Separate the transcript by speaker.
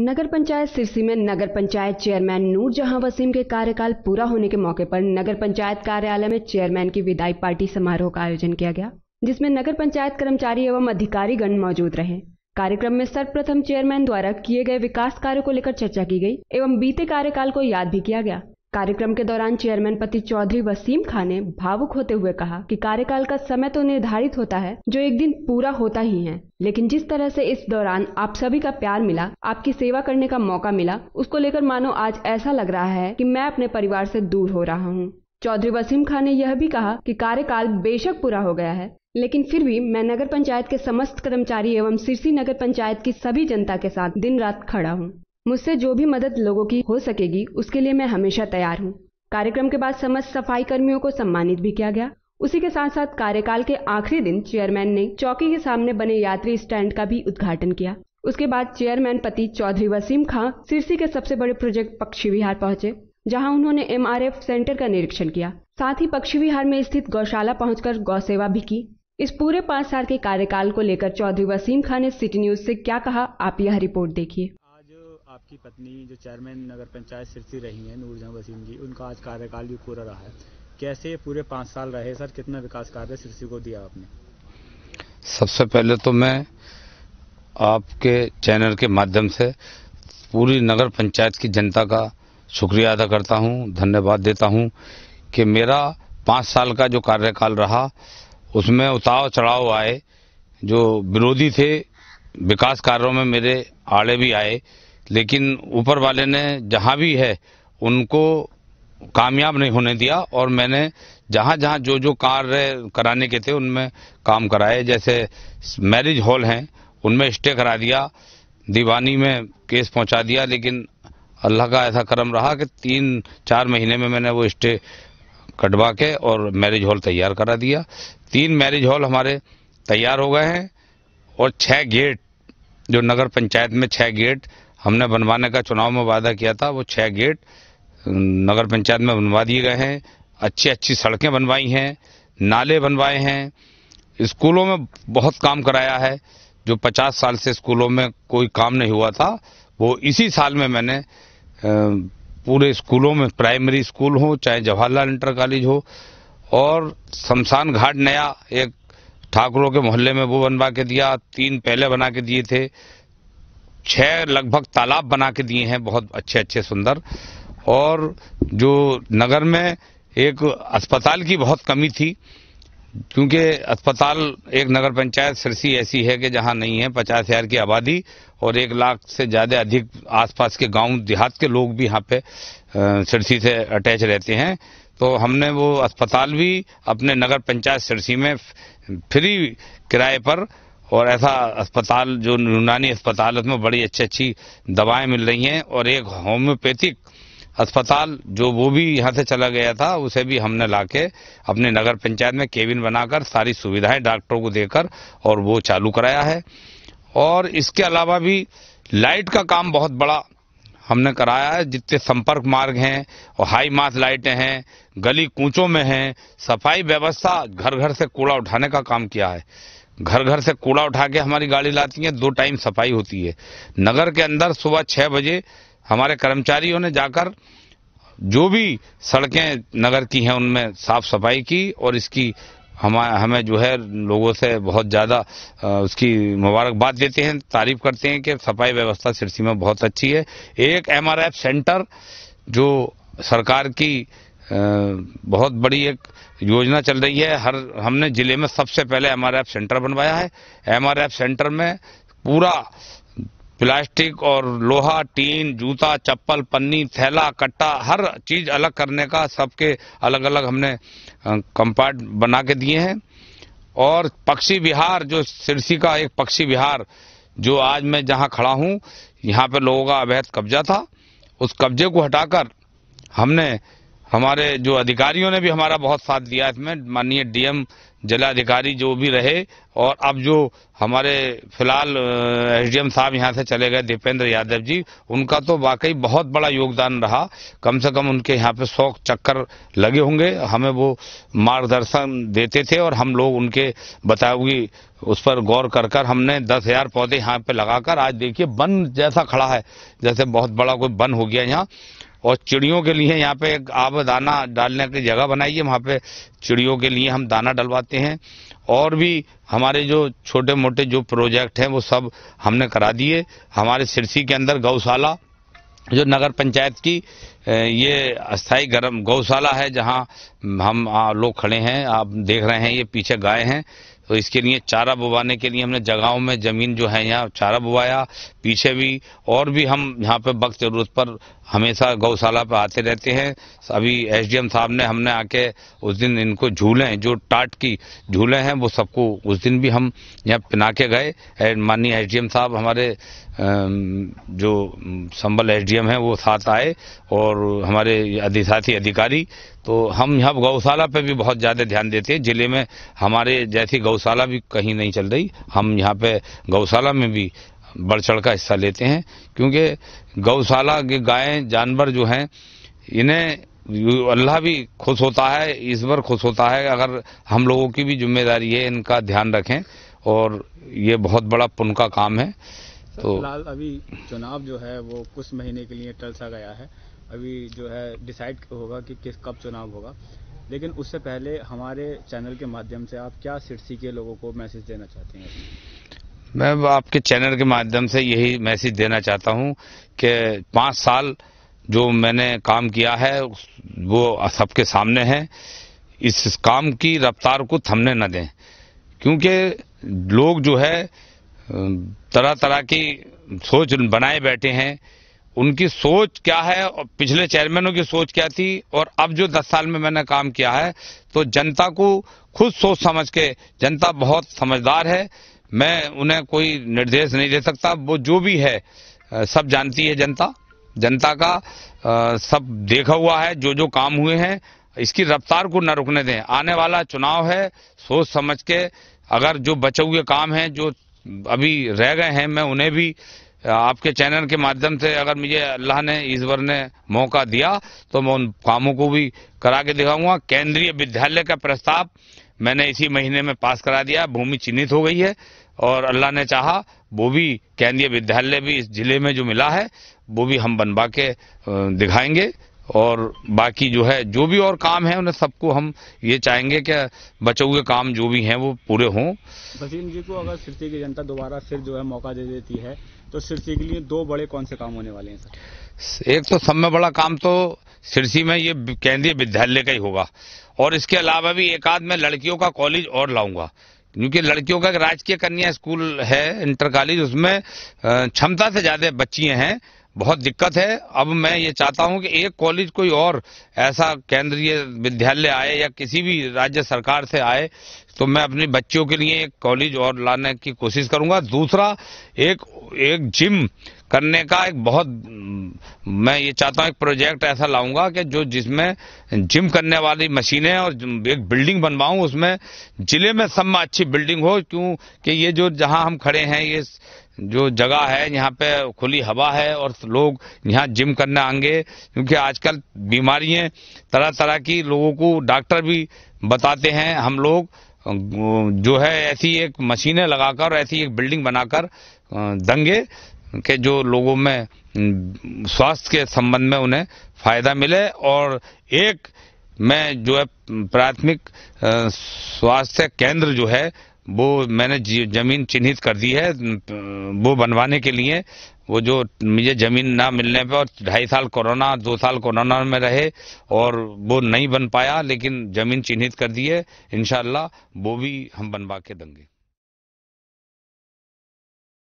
Speaker 1: नगर पंचायत सिरसी में नगर पंचायत चेयरमैन नूर जहां वसीम के कार्यकाल पूरा होने के मौके पर नगर पंचायत कार्यालय में चेयरमैन की विदाई पार्टी समारोह का आयोजन किया गया जिसमें नगर पंचायत कर्मचारी एवं अधिकारीगण मौजूद रहे कार्यक्रम में सर्वप्रथम चेयरमैन द्वारा किए गए विकास कार्यो को लेकर चर्चा की गई एवं बीते कार्यकाल को याद भी किया गया कार्यक्रम के दौरान चेयरमैन पति चौधरी वसीम खान ने भावुक होते हुए कहा कि कार्यकाल का समय तो निर्धारित होता है जो एक दिन पूरा होता ही है लेकिन जिस तरह से इस दौरान आप सभी का प्यार मिला आपकी सेवा करने का मौका मिला उसको लेकर मानो आज ऐसा लग रहा है कि मैं अपने परिवार से दूर हो रहा हूँ चौधरी वसीम खान ने यह भी कहा कि कार्यकाल बेशक पूरा हो गया है लेकिन फिर भी मैं नगर पंचायत के समस्त कर्मचारी एवं सिरसी नगर पंचायत की सभी जनता के साथ दिन रात खड़ा हूँ मुझसे जो भी मदद लोगों की हो सकेगी उसके लिए मैं हमेशा तैयार हूँ कार्यक्रम के बाद समस्त सफाई कर्मियों को सम्मानित भी किया गया उसी के साथ साथ कार्यकाल के आखिरी दिन चेयरमैन ने चौकी के सामने बने यात्री स्टैंड का भी उद्घाटन किया उसके बाद चेयरमैन पति चौधरी वसीम खां सिरसी के सबसे बड़े प्रोजेक्ट पक्षी विहार पहुंचे जहां उन्होंने एमआरएफ सेंटर का निरीक्षण किया साथ ही पक्षी विहार में स्थित गौशाला पहुंचकर गौ सेवा भी की इस पूरे पाँच साल के कार्यकाल को लेकर चौधरी वसीम खान ने सिटी न्यूज से क्या कहा आप यह रिपोर्ट देखिए
Speaker 2: आपकी पत्नी जो चेयरमैन नगर पंचायत सिरसी रही हैं नूरजहां वसीम जी उनका आज कार्यकाल भी पूरा रहा है कैसे पूरे पाँच साल रहे सर कितना विकास कार्य सिरसी को दिया आपने सबसे पहले तो मैं आपके चैनल के माध्यम से पूरी नगर पंचायत की जनता का शुक्रिया अदा करता हूं धन्यवाद देता हूं कि मेरा पाँच साल का जो कार्यकाल रहा उसमें उतार चढ़ाव आए जो विरोधी थे विकास कार्यों में मेरे आड़े भी आए लेकिन ऊपर वाले ने जहाँ भी है उनको कामयाब नहीं होने दिया और मैंने जहाँ जहाँ जो जो कार्य कराने के थे उनमें काम कराए जैसे मैरिज हॉल हैं उनमें स्टे करा दिया दीवानी में केस पहुंचा दिया लेकिन अल्लाह का ऐसा करम रहा कि तीन चार महीने में मैंने वो स्टे कटवा के और मैरिज हॉल तैयार करा दिया तीन मैरिज हॉल हमारे तैयार हो गए हैं और छः गेट जो नगर पंचायत में छः गेट हमने बनवाने का चुनाव में वादा किया था वो छः गेट नगर पंचायत में बनवा दिए गए हैं अच्छी अच्छी सड़कें बनवाई हैं नाले बनवाए हैं स्कूलों में बहुत काम कराया है जो 50 साल से स्कूलों में कोई काम नहीं हुआ था वो इसी साल में मैंने पूरे स्कूलों में प्राइमरी स्कूल हो चाहे जवाहरलाल इंटर कॉलेज हो और शमशान घाट नया एक ठाकुरों के मोहल्ले में वो बनवा के दिया तीन पहले बना के दिए थे छः लगभग तालाब बना के दिए हैं बहुत अच्छे अच्छे सुंदर और जो नगर में एक अस्पताल की बहुत कमी थी क्योंकि अस्पताल एक नगर पंचायत सिरसी ऐसी है कि जहां नहीं है पचास हजार की आबादी और एक लाख से ज़्यादा अधिक आसपास के गांव देहात के लोग भी यहाँ पे सिरसी से अटैच रहते हैं तो हमने वो अस्पताल भी अपने नगर पंचायत सिरसी में फ्री किराए पर और ऐसा अस्पताल जो यूनानी अस्पताल उसमें बड़ी अच्छी अच्छी दवाएं मिल रही हैं और एक होम्योपैथिक अस्पताल जो वो भी यहाँ से चला गया था उसे भी हमने लाके अपने नगर पंचायत में केबिन बनाकर सारी सुविधाएं डॉक्टरों को देकर और वो चालू कराया है और इसके अलावा भी लाइट का काम बहुत बड़ा हमने कराया है जितने संपर्क मार्ग हैं और हाई मास लाइटें हैं गली कूचों में हैं सफाई व्यवस्था घर घर से कूड़ा उठाने का काम किया है घर घर से कूड़ा उठा के हमारी गाड़ी लाती है दो टाइम सफाई होती है नगर के अंदर सुबह छः बजे हमारे कर्मचारियों ने जाकर जो भी सड़कें नगर की हैं उनमें साफ सफाई की और इसकी हम हमें जो है लोगों से बहुत ज़्यादा उसकी मुबारकबाद देते हैं तारीफ करते हैं कि सफाई व्यवस्था सिरसी में बहुत अच्छी है एक एमआरएफ सेंटर जो सरकार की बहुत बड़ी एक योजना चल रही है हर हमने ज़िले में सबसे पहले एम सेंटर बनवाया है एम सेंटर में पूरा प्लास्टिक और लोहा टीन जूता चप्पल पन्नी थैला कट्टा हर चीज़ अलग करने का सबके अलग अलग हमने कंपार्ट बना के दिए हैं और पक्षी विहार जो सिरसी का एक पक्षी विहार जो आज मैं जहां खड़ा हूं यहां पर लोगों का अवैध कब्जा था उस कब्जे को हटाकर हमने हमारे जो अधिकारियों ने भी हमारा बहुत साथ दिया इसमें माननीय डीएम जिलाधिकारी जो भी रहे और अब जो हमारे फिलहाल एसडीएम साहब यहाँ से चले गए दीपेंद्र यादव जी उनका तो वाकई बहुत बड़ा योगदान रहा कम से कम उनके यहाँ पे सौ चक्कर लगे होंगे हमें वो मार्गदर्शन देते थे और हम लोग उनके बताए हुए उस पर गौर कर कर हमने दस हजार पौधे यहाँ पे लगाकर आज देखिए वन जैसा खड़ा है जैसे बहुत बड़ा कोई वन हो गया यहाँ और चिड़ियों के लिए यहाँ पे आप दाना डालने की जगह बनाइए वहाँ पे चिड़ियों के लिए हम दाना डलवाते हैं और भी हमारे जो छोटे मोटे जो प्रोजेक्ट हैं वो सब हमने करा दिए हमारे सिरसी के अंदर गौशाला जो नगर पंचायत की ये अस्थाई गर्म गौशाला है जहाँ हम लोग खड़े हैं आप देख रहे हैं ये पीछे गाय हैं तो इसके लिए चारा बुवाने के लिए हमने जगहों में ज़मीन जो है यहाँ चारा बुवाया पीछे भी और भी हम यहाँ पे वक्त ज़रूरत पर हमेशा गौशाला पे आते रहते हैं अभी एसडीएम साहब ने हमने आके उस दिन इनको झूले जो टाट की झूले हैं वो सबको उस दिन भी हम यहाँ पिना के गए माननीय एस साहब हमारे जो संबल एस हैं वो साथ आए और हमारे अधिशासी अधिकारी तो हम यहाँ गौशाला पे भी बहुत ज़्यादा ध्यान देते हैं जिले में हमारे जैसी गौ गौशाला भी कहीं नहीं चल रही हम यहाँ पे गौशाला में भी बढ़ चढ़ का हिस्सा लेते हैं क्योंकि गौशाला के गायें जानवर जो हैं इन्हें अल्लाह भी खुश होता है ईश्वर खुश होता है अगर हम लोगों की भी जिम्मेदारी है इनका ध्यान रखें और ये बहुत बड़ा पुण्य का काम है तो फिलहाल अभी चुनाव जो है वो कुछ महीने के लिए टल सा गया है अभी जो है डिसाइड होगा कि किस कब चुनाव होगा लेकिन उससे पहले हमारे चैनल के माध्यम से आप क्या सिरसी के लोगों को मैसेज देना चाहते हैं मैं आपके चैनल के माध्यम से यही मैसेज देना चाहता हूं कि पाँच साल जो मैंने काम किया है वो सबके सामने है इस काम की रफ्तार को थमने न दें क्योंकि लोग जो है तरह तरह की सोच बनाए बैठे हैं उनकी सोच क्या है और पिछले चेयरमैनों की सोच क्या थी और अब जो दस साल में मैंने काम किया है तो जनता को खुद सोच समझ के जनता बहुत समझदार है मैं उन्हें कोई निर्देश नहीं दे सकता वो जो भी है सब जानती है जनता जनता का आ, सब देखा हुआ है जो जो काम हुए हैं इसकी रफ्तार को न रुकने दें आने वाला चुनाव है सोच समझ के अगर जो बचे हुए काम हैं जो अभी रह गए हैं मैं उन्हें भी आपके चैनल के माध्यम से अगर मुझे अल्लाह ने ईश्वर ने मौका दिया तो मैं उन कामों को भी करा के दिखाऊंगा केंद्रीय विद्यालय का प्रस्ताव मैंने इसी महीने में पास करा दिया भूमि चिन्हित हो गई है और अल्लाह ने चाहा वो भी केंद्रीय विद्यालय भी इस जिले में जो मिला है वो भी हम बनवा के दिखाएंगे और बाकी जो है जो भी और काम है उन्हें सबको हम ये चाहेंगे कि बचे हुए काम जो भी हैं वो पूरे हों भसीन जी को अगर सिरसी की जनता दोबारा फिर जो है मौका दे देती है तो सिरसी के लिए दो बड़े कौन से काम होने वाले हैं सर एक तो सब में बड़ा काम तो सिरसी में ये केंद्रीय विद्यालय का ही होगा और इसके अलावा भी एक आध में लड़कियों का कॉलेज और लाऊंगा क्योंकि लड़कियों का एक राजकीय कन्या स्कूल है इंटर कॉलेज उसमें क्षमता से ज़्यादा बच्चियां हैं बहुत दिक्कत है अब मैं ये चाहता हूं कि एक कॉलेज कोई और ऐसा केंद्रीय विद्यालय आए या किसी भी राज्य सरकार से आए तो मैं अपने बच्चों के लिए एक कॉलेज और लाने की कोशिश करूंगा दूसरा एक एक जिम करने का एक बहुत मैं ये चाहता हूं एक प्रोजेक्ट ऐसा लाऊंगा कि जो जिसमें जिम करने वाली मशीनें और एक बिल्डिंग बनवाऊं उसमें जिले में सब में अच्छी बिल्डिंग हो क्योंकि ये जो जहां हम खड़े हैं ये जो जगह है यहाँ पे खुली हवा है और लोग यहाँ जिम करने आएंगे क्योंकि आजकल बीमारियाँ तरह तरह की लोगों को डॉक्टर भी बताते हैं हम लोग जो है ऐसी एक मशीनें लगाकर ऐसी एक बिल्डिंग बनाकर देंगे कि जो लोगों में स्वास्थ्य के संबंध में उन्हें फायदा मिले और एक में जो है प्राथमिक स्वास्थ्य केंद्र जो है वो मैंने जमीन चिन्हित कर दी है वो बनवाने के लिए वो जो मुझे जमीन ना मिलने पर और ढाई साल कोरोना दो साल कोरोना में रहे और वो नहीं बन पाया लेकिन जमीन चिन्हित कर दी है इनशाला वो भी हम बनवा के देंगे